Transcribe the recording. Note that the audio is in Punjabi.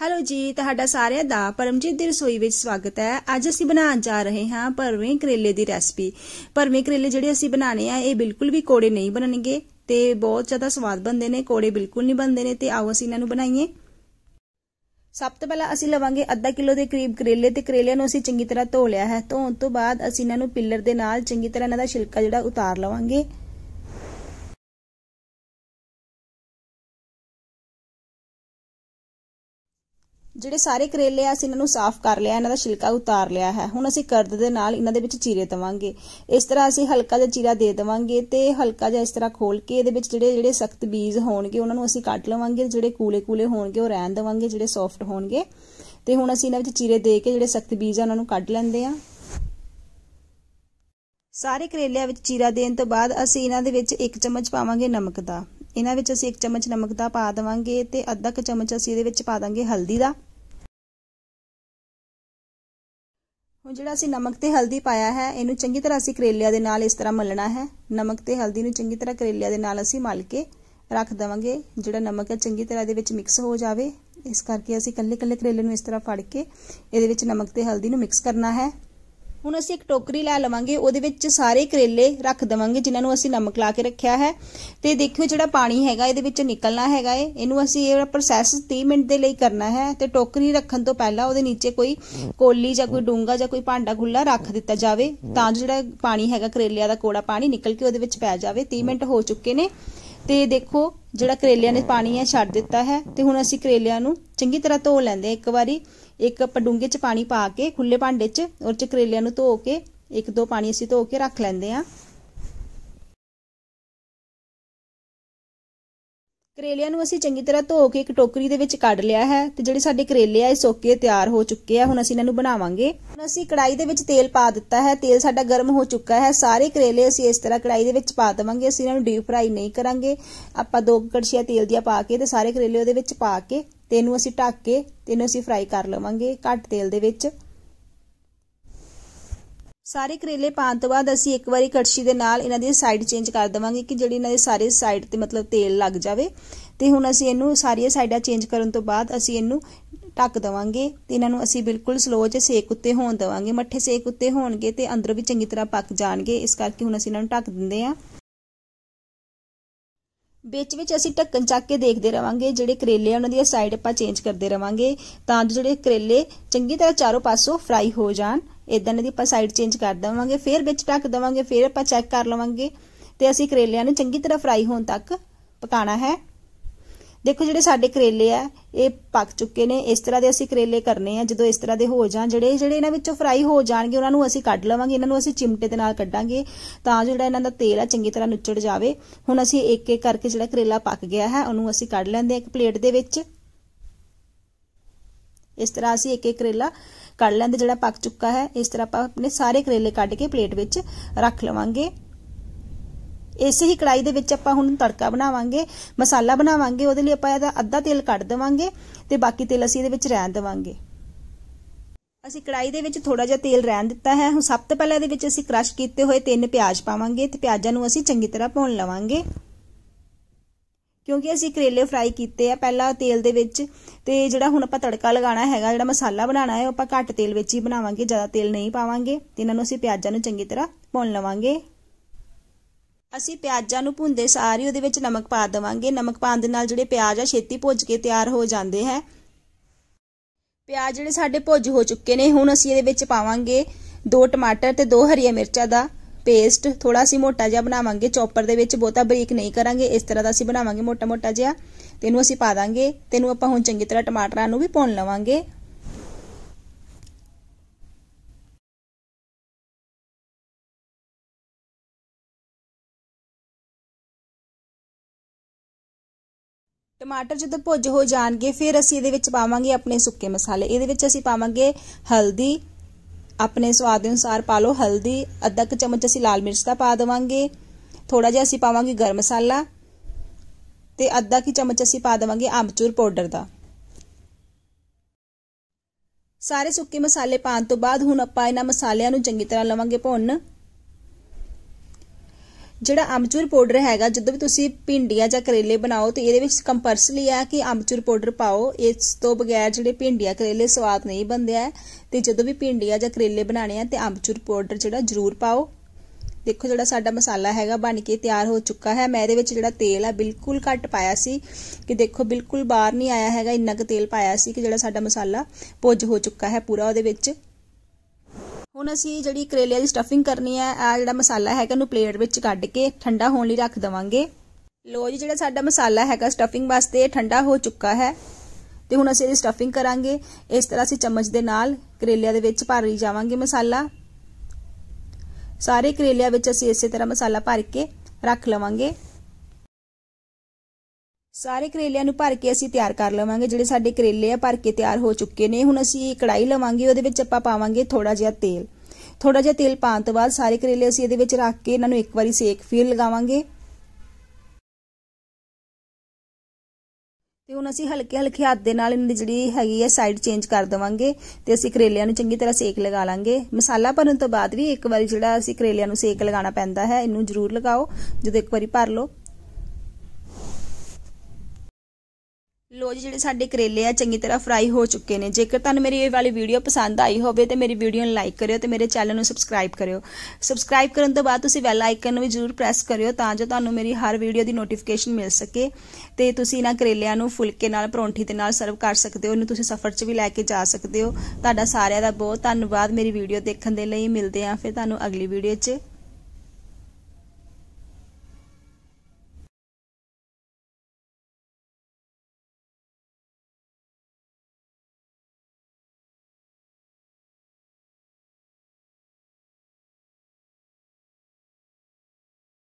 ਹੈਲੋ ਜੀ ਤੁਹਾਡਾ ਸਾਰਿਆਂ ਦਾ ਪਰਮਜੀਤ ਦੀ ਰਸੋਈ ਵਿੱਚ ਸਵਾਗਤ ਹੈ ਅੱਜ ਅਸੀਂ ਬਣਾਉਣ ਜਾ ਰਹੇ ਹਾਂ ਪਰਵੇਂ ਕਰੇਲੇ ਦੀ ਰੈਸਪੀ ਪਰਵੇਂ ਕਰੇਲੇ ਜਿਹੜੇ ਅਸੀਂ ਬਣਾਣੇ ਆ ਇਹ ਬਿਲਕੁਲ ਵੀ ਕੋੜੇ ਨਹੀਂ ਬਣਨਗੇ ਤੇ ਬਹੁਤ ਜ਼ਿਆਦਾ ਸਵਾਦ ਬਣਦੇ ਨੇ ਕੋੜੇ ਬਿਲਕੁਲ ਨਹੀਂ ਬਣਦੇ ਨੇ ਤੇ ਆਓ ਅਸੀਂ ਇਹਨਾਂ ਨੂੰ ਬਣਾਈਏ ਸਭ ਤੋਂ ਪਹਿਲਾਂ ਅਸੀਂ ਲਵਾਂਗੇ ਅੱਧਾ ਕਿਲੋ ਦੇ ਕਰੀਬ ਕਰੇਲੇ ਤੇ ਕਰੇਲਿਆਂ ਨੂੰ ਅਸੀਂ ਚੰਗੀ ਤਰ੍ਹਾਂ ਧੋ ਲਿਆ ਹੈ ਧੋਣ ਤੋਂ ਬਾਅਦ ਅਸੀਂ ਇਹਨਾਂ ਨੂੰ ਪਿੱਲਰ ਦੇ ਨਾਲ ਚੰਗੀ ਤਰ੍ਹਾਂ ਇਹਨਾਂ ਦਾ ਛਿਲਕਾ ਜਿਹੜਾ ਉਤਾਰ ਲਵਾਂਗੇ ਜਿਹੜੇ ਸਾਰੇ ਕਰੇਲੇ ਆ ਅਸੀਂ ਇਹਨਾਂ ਨੂੰ ਸਾਫ਼ ਕਰ ਲਿਆ ਇਹਨਾਂ ਦਾ ਛਿਲਕਾ ਉਤਾਰ ਲਿਆ ਹੈ ਹੁਣ ਅਸੀਂ ਕਰਦ ਦੇ ਨਾਲ ਇਹਨਾਂ ਦੇ ਵਿੱਚ ਚੀਰੇ ਦਵਾਂਗੇ ਇਸ ਤਰ੍ਹਾਂ ਅਸੀਂ ਹਲਕਾ ਜਿਹਾ ਚੀਰਾ ਦੇ ਦਵਾਂਗੇ ਤੇ ਹਲਕਾ ਜਿਹਾ ਇਸ ਤਰ੍ਹਾਂ ਖੋਲ ਕੇ ਇਹਦੇ ਵਿੱਚ ਜਿਹੜੇ ਜਿਹੜੇ ਸਖਤ ਬੀਜ ਹੋਣਗੇ ਉਹਨਾਂ ਨੂੰ ਅਸੀਂ ਕੱਟ ਲਵਾਂਗੇ ਜਿਹੜੇ ਕੂਲੇ-ਕੂਲੇ ਹੋਣਗੇ ਉਹ ਰਹਿਣ ਦਵਾਂਗੇ ਜਿਹੜੇ ਸੌਫਟ ਹੋਣਗੇ ਤੇ ਹੁਣ ਅਸੀਂ ਇਹਨਾਂ ਵਿੱਚ ਚੀਰੇ ਦੇ ਕੇ ਜਿਹੜੇ ਸਖਤ ਬੀਜ ਆ ਉਹਨਾਂ ਨੂੰ ਕੱਢ ਲੈਂਦੇ ਆ ਸਾਰੇ ਕਰੇਲਿਆਂ ਵਿੱਚ ਚੀਰਾ ਦੇਣ ਤੋਂ ਬਾਅਦ ਅਸੀਂ ਇਹਨਾਂ ਦੇ ਵਿੱਚ 1 ਚਮਚ ਪਾਵਾਂਗੇ ਨਮਕ ਦਾ ਇਹਨਾਂ ਵਿੱਚ ਅਸੀਂ 1 ਚਮਚ ਨਮਕ ਦਾ ਪਾ ਦਵਾਂਗੇ ਤੇ ਅੱਧਾ ਕ ਚਮਚ ਅਸੀਂ ਇਹਦੇ ਵਿੱਚ ਪਾ ਦਾਂਗੇ ਹਲਦੀ ਦਾ ਹੁਣ ਜਿਹੜਾ ਅਸੀਂ ਨਮਕ ਤੇ ਹਲਦੀ ਪਾਇਆ ਹੈ ਇਹਨੂੰ ਚੰਗੀ ਤਰ੍ਹਾਂ ਅਸੀਂ ਕਰੇਲਿਆ ਦੇ ਨਾਲ ਇਸ ਤਰ੍ਹਾਂ ਮਲਣਾ ਹੈ ਨਮਕ ਤੇ ਹਲਦੀ ਨੂੰ ਚੰਗੀ ਤਰ੍ਹਾਂ ਕਰੇਲਿਆ ਦੇ ਨਾਲ ਅਸੀਂ ਮਲ ਕੇ ਰੱਖ ਦਵਾਂਗੇ ਜਿਹੜਾ ਨਮਕ ਹੈ ਚੰਗੀ ਤਰ੍ਹਾਂ ਇਹਦੇ ਵਿੱਚ ਮਿਕਸ ਹੋ ਜਾਵੇ ਇਸ ਕਰਕੇ ਅਸੀਂ ਕੱਲੇ ਕੱਲੇ ਕਰੇਲੇ ਨੂੰ ਇਸ ਤਰ੍ਹਾਂ ਫੜ ਕੇ ਇਹਦੇ ਵਿੱਚ ਨਮਕ ਤੇ ਹਲਦੀ ਨੂੰ ਮਿਕਸ ਕਰਨਾ ਹੈ ਹੁਣ ਅਸੀਂ ਇੱਕ ਟੋਕਰੀ ਲੈ ਲਵਾਂਗੇ ਉਹਦੇ ਵਿੱਚ ਸਾਰੇ ਕਰੇਲੇ ਰੱਖ ਦਵਾਂਗੇ ਜਿਨ੍ਹਾਂ ਨੂੰ ਅਸੀਂ ਨਮਕ ਲਾ ਕੇ ਰੱਖਿਆ ਹੈ ਤੇ ਦੇਖਿਓ ਜਿਹੜਾ ਪਾਣੀ ਹੈਗਾ ਇਹਦੇ ਵਿੱਚ ਨਿਕਲਣਾ ਹੈਗਾ ਏ ਇਹਨੂੰ ਅਸੀਂ ਇਹ ਪ੍ਰੋਸੈਸ 30 ਮਿੰਟ ਦੇ ਲਈ ਕਰਨਾ ਹੈ ਤੇ ਟੋਕਰੀ ਰੱਖਣ ਤੋਂ ਪਹਿਲਾਂ ਉਹਦੇ ਨੀਚੇ ਕੋਈ ਕੋਲੀ ਜਾਂ ਕੋਈ ਡੂੰਗਾ ਜਾਂ ਕੋਈ ਭਾਂਡਾ ਖੁੱਲਾ ਰੱਖ ਦਿੱਤਾ ਜਾਵੇ ਤਾਂ ਜਿਹੜਾ ਪਾਣੀ ਹੈਗਾ ਕਰੇਲਿਆਂ ਦਾ ਕੋੜਾ ਪਾਣੀ ਨਿਕਲ ਕੇ ਉਹਦੇ ਵਿੱਚ ਪੈ ਜਾਵੇ 30 ਮਿੰਟ ਹੋ ਚੁੱਕੇ ਨੇ ਤੇ ਦੇਖੋ ਜਿਹੜਾ ਕਰੇਲਿਆਂ ਨੇ ਪਾਣੀ ਹੈ ਛੱਡ ਦਿੱਤਾ ਹੈ ਤੇ ਹੁਣ ਅਸੀਂ ਕਰੇਲਿਆਂ ਨੂੰ ਚੰਗੀ ਤਰ੍ਹਾਂ ਧੋ ਲੈਂਦੇ ਇੱਕ ਵਾਰੀ ਇੱਕ ਪਡੂੰਗੇ 'ਚ ਪਾਣੀ ਪਾ ਕੇ ਖੁੱਲੇ ਭਾਂਡੇ 'ਚ ਔਰ 'ਚ ਕਰੇਲਿਆਂ ਨੂੰ ਧੋ ਕੇ ਇੱਕ ਦੋ ਪਾਣੀ ਅਸੀਂ ਧੋ ਕੇ ਰੱਖ ਲੈਂਦੇ ਆ ਕਰੇਲਿਆਂ ਨੂੰ ਅਸੀਂ ਚੰਗੀ ਤਰ੍ਹਾਂ ਧੋ ਕੇ ਇੱਕ ਟੋਕਰੀ ਦੇ ਵਿੱਚ ਕੱਢ ਲਿਆ ਹੈ ਤੇ ਜਿਹੜੇ ਸਾਡੇ ਕਰੇਲੇ ਆ ਇਹ ਸੁੱਕ ਕੇ ਤਿਆਰ ਹੋ ਚੁੱਕੇ ਆ ਹੁਣ ਅਸੀਂ ਇਹਨਾਂ ਨੂੰ ਬਣਾਵਾਂਗੇ ਹੁਣ ਅਸੀਂ ਕੜਾਈ ਦੇ ਵਿੱਚ ਤੇਲ ਪਾ ਦਿੱਤਾ ਹੈ ਤੇਲ ਸਾਡਾ ਗਰਮ ਹੋ ਚੁੱਕਾ ਹੈ ਸਾਰੇ ਕਰੇਲੇ ਅਸੀਂ ਇਸ ਤਰ੍ਹਾਂ ਕੜਾਈ ਦੇ ਵਿੱਚ ਪਾ ਦਵਾਂਗੇ ਅਸੀਂ ਇਹਨਾਂ ਨੂੰ ਡੀਪ ਫਰਾਈ ਨਹੀਂ ਕਰਾਂਗੇ ਆਪਾਂ ਦੋ ਕੜਛੀਆਂ ਤੇਲ ਦੀਆਂ ਪਾ ਕੇ ਤੇ ਸਾਰੇ ਕਰੇਲੇ ਉਹਦੇ ਵਿੱਚ ਪਾ ਕੇ ਤੇ ਇਹਨੂੰ ਅਸੀਂ ਢੱਕ ਕੇ ਤੇ ਇਹਨੂੰ ਅਸੀਂ ਫਰਾਈ ਕਰ ਲਵਾਂਗੇ ਘੱਟ ਤੇਲ ਦੇ ਵਿੱਚ ਸਾਰੇ ਕਰੇਲੇ ਪਾਉਣ ਤੋਂ ਬਾਅਦ ਅਸੀਂ ਇੱਕ ਵਾਰੀ ਕੜਛੀ ਦੇ ਨਾਲ ਇਹਨਾਂ ਦੀ ਸਾਈਡ ਚੇਂਜ ਕਰ ਦਵਾਂਗੇ ਕਿ ਜਿਹੜੀ ਇਹਨਾਂ ਦੇ ਸਾਰੇ ਸਾਈਡ ਤੇ ਮਤਲਬ ਤੇਲ ਲੱਗ ਜਾਵੇ ਤੇ ਹੁਣ ਅਸੀਂ ਇਹਨੂੰ ਸਾਰੀਆਂ ਸਾਈਡਾਂ ਚੇਂਜ ਕਰਨ ਤੋਂ ਬਾਅਦ ਅਸੀਂ ਇਹਨੂੰ ਟੱਕ ਦਵਾਂਗੇ ਤੇ ਇਹਨਾਂ ਨੂੰ ਅਸੀਂ ਬਿਲਕੁਲ ਸਲੋ 'ਚ ਸੇਕ ਉੱਤੇ ਹੋਣ ਦਵਾਂਗੇ ਮੱਠੇ ਸੇਕ ਉੱਤੇ ਹੋਣਗੇ ਤੇ ਅੰਦਰ ਵੀ ਚੰਗੀ ਤਰ੍ਹਾਂ ਪੱਕ ਜਾਣਗੇ ਇਸ ਕਰਕੇ ਹੁਣ ਅਸੀਂ ਇਹਨਾਂ ਨੂੰ ਟੱਕ ਦਿੰਦੇ ਆਂ ਵਿੱਚ ਵਿੱਚ ਅਸੀਂ ਢੱਕਣ ਚੱਕ ਕੇ ਦੇਖਦੇ ਰਵਾਂਗੇ ਜਿਹੜੇ ਕਰੇਲੇ ਆ ਉਹਨਾਂ ਦੀ ਸਾਈਡ ਆਪਾਂ ਚੇਂਜ ਕਰਦੇ ਰਵਾਂਗੇ ਤਾਂ ਜੋ ਜਿਹੜੇ ਕਰੇਲੇ ਚੰਗੀ ਤਰ੍ਹਾਂ ਚਾਰੋਂ ਪਾਸੋਂ ਫਰਾਈ ਹੋ ਜਾਣ ਇਦਾਂ ਦੀ ਆਪਾਂ ਸਾਈਡ ਚੇਂਜ ਕਰ ਦਵਾਂਗੇ ਫਿਰ ਵਿੱਚ ਢੱਕ ਦਵਾਂਗੇ ਫਿਰ ਆਪਾਂ ਚੈੱਕ ਕਰ ਲਵਾਂਗੇ ਤੇ ਅਸੀਂ ਕਰੇਲਿਆਂ ਨੂੰ ਚੰਗੀ ਤਰ੍ਹਾਂ ਫਰਾਈ ਹੋਣ ਤੱਕ ਪਕਾਣਾ ਹੈ ਦੇਖੋ ਜਿਹੜੇ ਸਾਡੇ ਕਰੇਲੇ ਆ ਇਹ ਪੱਕ ਚੁੱਕੇ ਨੇ ਇਸ ਤਰ੍ਹਾਂ ਦੇ ਅਸੀਂ ਕਰੇਲੇ ਕਰਨੇ ਆ ਜਦੋਂ ਇਸ ਤਰ੍ਹਾਂ ਦੇ ਹੋ ਜਾਣ ਜਿਹੜੇ ਜਿਹੜੇ ਇਹਨਾਂ ਵਿੱਚੋਂ ਫਰਾਈ ਹੋ ਜਾਣਗੇ ਉਹਨਾਂ ਨੂੰ ਅਸੀਂ ਕੱਢ ਲਵਾਂਗੇ ਇਹਨਾਂ ਨੂੰ ਅਸੀਂ ਚਿਮਟੇ ਦੇ ਨਾਲ ਕੱਢਾਂਗੇ ਤਾਂ ਜਿਹੜਾ ਇਹਨਾਂ ਦਾ ਤੇਲ ਆ ਚੰਗੀ ਤਰ੍ਹਾਂ ਨੁੱਚੜ ਜਾਵੇ ਹੁਣ ਅਸੀਂ ਇੱਕ ਇੱਕ ਕਰਕੇ ਜਿਹੜਾ ਕਰੇਲਾ ਪੱਕ ਗਿਆ ਹੈ ਉਹਨੂੰ ਅਸੀਂ ਕੱਢ ਲੈਂਦੇ ਆ ਇੱਕ ਪਲੇਟ ਦੇ ਵਿੱਚ ਇਸ ਤਰ੍ਹਾਂ ਅਸੀਂ ਇੱਕ ਇੱਕ ਕਰੇਲਾ ਕੱਢ ਲੈਂਦੇ ਜਿਹੜਾ ਪੱਕ ਚੁੱਕਾ ਹੈ ਇਸ ਤਰ੍ਹਾਂ ਆਪਾਂ ਆਪਣੇ ਸਾਰੇ ਕਰੇਲੇ ਕੱਢ ਕੇ ਪਲੇਟ ਵਿੱਚ ਰੱਖ ਲਵਾਂਗੇ ਇਸੇ ਹੀ ਕੜਾਈ ਦੇ ਵਿੱਚ ਆਪਾਂ ਹੁਣ ਤੜਕਾ ਬਣਾਵਾਂਗੇ ਮਸਾਲਾ ਬਣਾਵਾਂਗੇ ਉਹਦੇ ਲਈ ਆਪਾਂ ਇਹਦਾ ਅੱਧਾ ਤੇਲ ਕੱਢ ਦੇਵਾਂਗੇ ਤੇ ਬਾਕੀ ਤੇਲ ਅਸੀਂ ਇਹਦੇ ਵਿੱਚ ਰਹਿਣ ਦੇਵਾਂਗੇ ਅਸੀਂ ਕੜਾਈ ਦੇ ਵਿੱਚ ਥੋੜਾ ਜਿਹਾ ਤੇਲ ਰਹਿਣ ਦਿੱਤਾ ਹੈ ਹੁਣ ਸਭ ਤੋਂ ਪਹਿਲਾਂ ਇਹਦੇ ਵਿੱਚ ਅਸੀਂ ਕ੍ਰਸ਼ ਕੀਤੇ ਹੋਏ ਤਿੰਨ ਪਿਆਜ਼ ਪਾਵਾਂਗੇ ਤੇ ਪਿਆਜ਼ਾਂ ਨੂੰ ਅਸੀਂ ਚੰਗੀ ਤਰ੍ਹਾਂ ਭੁੰਨ ਲਵਾਂਗੇ ਕਿਉਂਕਿ ਅਸੀਂ ਕਰੇਲੇ ਫਰਾਈ ਕੀਤੇ ਆ ਪਹਿਲਾਂ ਤੇਲ ਦੇ ਵਿੱਚ ਤੇ ਜਿਹੜਾ ਹੁਣ ਆਪਾਂ ਤੜਕਾ ਲਗਾਉਣਾ ਹੈਗਾ ਜਿਹੜਾ ਮਸਾਲਾ ਬਣਾਉਣਾ ਹੈ ਉਹ ਆਪਾਂ ਘੱਟ ਤੇਲ ਵਿੱਚ ਹੀ ਬਣਾਵਾਂਗੇ ਜ਼ਿਆਦਾ ਤੇਲ ਨਹੀਂ ਪਾਵਾਂਗੇ ਤੇ ਇਹਨਾਂ ਨੂੰ ਅਸੀਂ ਪਿਆਜ਼ਾਂ ਨੂੰ ਚੰਗੀ ਤਰ੍ਹਾਂ ਭੁੰਨ ਲਵਾਂਗੇ ਅਸੀਂ ਪਿਆਜ਼ਾਂ ਨੂੰ ਭੁੰਦੇ ਸਾਰ ਹੀ ਉਹਦੇ ਵਿੱਚ ਨਮਕ ਪਾ ਦੇਵਾਂਗੇ ਨਮਕ ਪਾਉਣ ਦੇ ਨਾਲ ਜਿਹੜੇ ਪਿਆਜ਼ ਆ ਛੇਤੀ ਭੁੱਜ ਕੇ ਤਿਆਰ ਹੋ ਜਾਂਦੇ ਹੈ ਪਿਆਜ਼ ਜਿਹੜੇ ਸਾਡੇ ਭੁੱਜ ਹੋ ਚੁੱਕੇ ਨੇ ਹੁਣ ਅਸੀਂ ਇਹਦੇ ਵਿੱਚ ਪਾਵਾਂਗੇ ਦੋ ਟਮਾਟਰ ਤੇ ਦੋ ਹਰੀਆਂ ਮਿਰਚਾਂ ਦਾ ਪੇਸਟ ਥੋੜਾ ਸੀ ਮੋਟਾ ਜਿਹਾ ਬਣਾਵਾਂਗੇ ਚੌਪਰ ਦੇ ਵਿੱਚ ਬਹੁਤਾ ਬਰੀਕ ਨਹੀਂ ਕਰਾਂਗੇ ਇਸ ਤਰ੍ਹਾਂ ਦਾ ਅਸੀਂ ਬਣਾਵਾਂਗੇ ਮੋਟਾ ਮੋਟਾ ਜਿਹਾ ਤੇ ਇਹਨੂੰ ਅਸੀਂ ਪਾ ਦਾਂਗੇ ਤੇ ਇਹਨੂੰ ਆਪਾਂ ਹੁਣ ਚੰਗੀ ਤਰ੍ਹਾਂ ਟਮਾਟਰਾਂ ਨੂੰ ਵੀ ਭੁੰਨ ਲਵਾਂਗੇ ਟਮਾਟਰ ਜਦੋਂ ਭੁੱਜ ਹੋ ਜਾਣਗੇ ਫਿਰ ਅਸੀਂ ਇਹਦੇ ਵਿੱਚ ਪਾਵਾਂਗੇ ਆਪਣੇ ਸੁੱਕੇ ਮਸਾਲੇ ਇਹਦੇ ਵਿੱਚ ਅਸੀਂ ਪਾਵਾਂਗੇ ਹਲਦੀ ਆਪਣੇ ਸਵਾਦ ਦੇ ਅਨੁਸਾਰ ਪਾ ਲਓ ਹਲਦੀ ਅੱਧਾ ਕ ਚਮਚ ਅਸੀਂ ਲਾਲ ਮਿਰਚ ਦਾ ਪਾ ਦੇਵਾਂਗੇ ਥੋੜਾ ਜਿਹਾ ਅਸੀਂ ਪਾਵਾਂਗੇ ਗਰਮ ਮਸਾਲਾ ਤੇ ਅੱਧਾ ਕੀ ਚਮਚ ਅਸੀਂ ਪਾ ਦੇਵਾਂਗੇ ਆਮਚੂਰ ਪਾਊਡਰ ਦਾ ਸਾਰੇ ਸੁੱਕੇ ਮਸਾਲੇ ਪਾਣ ਤੋਂ ਬਾਅਦ ਹੁਣ ਆਪਾਂ ਇਹਨਾਂ ਮਸਾਲਿਆਂ ਨੂੰ ਚੰਗੀ ਤਰ੍ਹਾਂ ਲਵਾਂਗੇ ਭੁੰਨ ਜਿਹੜਾ ਅਮਚੂਰ ਪਾਊਡਰ ਹੈਗਾ ਜਦੋਂ ਵੀ ਤੁਸੀਂ ਭਿੰਡੀਆਂ ਜਾਂ ਕਰੇਲੇ ਬਣਾਓ ਤੇ ਇਹਦੇ ਵਿੱਚ ਕੰਪਲਸਰੀ ਆ ਕਿ ਅਮਚੂਰ ਪਾਊਡਰ ਪਾਓ ਇਸ ਤੋਂ ਬਗੈਰ ਜਿਹੜੇ ਭਿੰਡੀਆਂ ਕਰੇਲੇ ਸਵਾਦ ਨਹੀਂ ਬਣਦੇ ਆ ਤੇ ਜਦੋਂ ਵੀ ਭਿੰਡੀਆਂ ਜਾਂ ਕਰੇਲੇ ਬਣਾਣੇ ਆ ਤੇ ਅਮਚੂਰ ਪਾਊਡਰ ਜਿਹੜਾ ਜ਼ਰੂਰ ਪਾਓ ਦੇਖੋ ਜਿਹੜਾ ਸਾਡਾ ਮਸਾਲਾ ਹੈਗਾ ਬਣ ਕੇ ਤਿਆਰ ਹੋ ਚੁੱਕਾ ਹੈ ਮੈਂ ਇਹਦੇ ਵਿੱਚ ਜਿਹੜਾ ਤੇਲ ਆ ਬਿਲਕੁਲ ਘੱਟ ਪਾਇਆ ਸੀ ਕਿ ਦੇਖੋ ਬਿਲਕੁਲ ਬਾਹਰ ਨਹੀਂ ਆਇਆ ਹੈਗਾ ਇੰਨਾ ਕੁ ਤੇਲ ਪਾਇਆ ਸੀ ਕਿ ਜਿਹੜਾ ਸਾਡਾ ਮਸਾਲਾ ਪੁੱਜ ਹੋ ਚੁੱਕਾ ਹੈ ਪੂਰਾ ਉਹਦੇ ਵਿੱਚ ਹੁਣ ਅਸੀਂ ਜਿਹੜੀ ਕਰੇਲੇ ਦੀ ਸਟਫਿੰਗ ਕਰਨੀ ਹੈ ਆ ਜਿਹੜਾ ਮਸਾਲਾ ਹੈਗਾ ਨੂੰ ਪਲੇਟ ਵਿੱਚ ਕੱਢ ਕੇ ਠੰਡਾ ਹੋਣ ਲਈ ਰੱਖ ਦਵਾਂਗੇ ਲੋ ਜੀ ਜਿਹੜਾ ਸਾਡਾ ਮਸਾਲਾ ਹੈਗਾ ਸਟਫਿੰਗ ਵਾਸਤੇ ਠੰਡਾ ਹੋ ਚੁੱਕਾ ਹੈ ਤੇ ਹੁਣ ਅਸੀਂ ਇਹਦੀ ਸਟਫਿੰਗ ਕਰਾਂਗੇ ਇਸ ਤਰ੍ਹਾਂ ਅਸੀਂ ਚਮਚ ਦੇ ਨਾਲ ਕਰੇਲਿਆਂ ਦੇ ਵਿੱਚ ਭਰ ਲਈ ਜਾਵਾਂਗੇ ਮਸਾਲਾ ਸਾਰੇ ਕਰੇਲਿਆਂ ਵਿੱਚ ਅਸੀਂ ਇਸੇ ਤਰ੍ਹਾਂ ਮਸਾਲਾ ਭਰ ਕੇ ਰੱਖ ਲਵਾਂਗੇ ਸਾਰੇ ਕਰੇਲਿਆਂ ਨੂੰ ਭਰ ਕੇ ਅਸੀਂ ਤਿਆਰ ਕਰ ਲਵਾਂਗੇ ਜਿਹੜੇ ਸਾਡੇ ਕਰੇਲੇ ਆ ਭਰ ਕੇ ਤਿਆਰ ਹੋ ਚੁੱਕੇ ਨੇ ਹੁਣ ਅਸੀਂ ਕੜਾਈ ਲਵਾਂਗੇ ਉਹਦੇ ਵਿੱਚ ਆਪਾਂ ਪਾਵਾਂਗੇ ਥੋੜਾ ਜਿਹਾ ਤੇਲ ਥੋੜਾ ਜਿਹਾ ਤੇਲ ਪਾਉਣ ਤੋਂ ਬਾਅਦ ਸਾਰੇ ਕਰੇਲੇ ਅਸੀਂ ਇਹਦੇ ਵਿੱਚ ਰੱਖ ਕੇ ਇਹਨਾਂ ਨੂੰ ਇੱਕ ਵਾਰੀ ਸੇਕ ਫਿਰ ਲਗਾਵਾਂਗੇ ਤੇ ਹੁਣ ਅਸੀਂ ਹਲਕੇ ਹਲਕੇ ਹੱਥ ਦੇ ਨਾਲ ਇਹਨਾਂ ਦੀ ਜਿਹੜੀ ਹੈਗੀ ਹੈ ਸਾਈਡ ਚੇਂਜ ਕਰ ਦਵਾਂਗੇ ਤੇ ਅਸੀਂ ਕਰੇਲਿਆਂ ਨੂੰ ਚੰਗੀ ਤਰ੍ਹਾਂ ਸੇਕ ਲਗਾ ਲਾਂਗੇ ਮਸਾਲਾ ਭਰਨ ਤੋਂ ਬਾਅਦ ਵੀ ਇੱਕ ਵਾਰੀ ਜਿਹੜਾ ਅਸੀਂ ਕਰੇਲਿਆਂ ਨੂੰ ਸੇਕ ਲਗਾਉਣਾ ਪੈਂਦਾ ਹੈ ਇਹਨੂੰ ਜ਼ਰੂਰ ਲਗਾਓ ਜਦੋਂ ਇੱਕ ਵਾਰੀ ਭਰ ਲਓ ਲੋ ਜੀ ਜਿਹੜੇ ਸਾਡੇ ਕਰੇਲੇ ਆ ਚੰਗੀ ਤਰ੍ਹਾਂ ਫਰਾਈ ਹੋ ਚੁੱਕੇ ਨੇ ਜੇਕਰ ਤੁਹਾਨੂੰ ਮੇਰੀ ਇਹ ਵਾਲੀ ਵੀਡੀਓ ਪਸੰਦ ਆਈ ਹੋਵੇ ਤੇ ਮੇਰੀ ਵੀਡੀਓ ਨੂੰ ਲਾਈਕ ਕਰਿਓ ਤੇ ਮੇਰੇ ਚੈਨਲ ਨੂੰ ਸਬਸਕ੍ਰਾਈਬ ਕਰਿਓ ਸਬਸਕ੍ਰਾਈਬ ਕਰਨ ਤੋਂ ਬਾਅਦ ਤੁਸੀਂ ਬੈਲ ਆਈਕਨ ਨੂੰ ਵੀ ਜ਼ਰੂਰ ਪ੍ਰੈਸ ਕਰਿਓ ਤਾਂ ਜੋ ਤੁਹਾਨੂੰ ਮੇਰੀ ਹਰ ਵੀਡੀਓ ਦੀ ਨੋਟੀਫਿਕੇਸ਼ਨ ਮਿਲ ਸਕੇ ਤੇ ਤੁਸੀਂ ਇਹਨਾਂ ਕਰੇਲਿਆਂ ਨੂੰ ਫੁਲਕੇ ਨਾਲ ਪਰੌਂਠੀ ਦੇ ਨਾਲ ਸਰਵ ਕਰ ਸਕਦੇ ਹੋ ਇਹਨੂੰ ਤੁਸੀਂ ਸਫ਼ਰ 'ਚ ਵੀ ਲੈ ਕੇ ਜਾ ਸਕਦੇ ਹੋ ਤੁਹਾਡਾ ਸਾਰਿਆਂ ਦਾ ਬਹੁਤ ਧੰਨਵਾਦ ਮੇਰੀ ਵੀਡੀਓ ਦੇਖਣ ਦੇ ਲਈ ਮਿਲਦੇ ਆਂ ਫਿਰ ਤੁਹਾਨੂੰ ਅਗਲੀ ਵੀਡੀਓ 'ਚ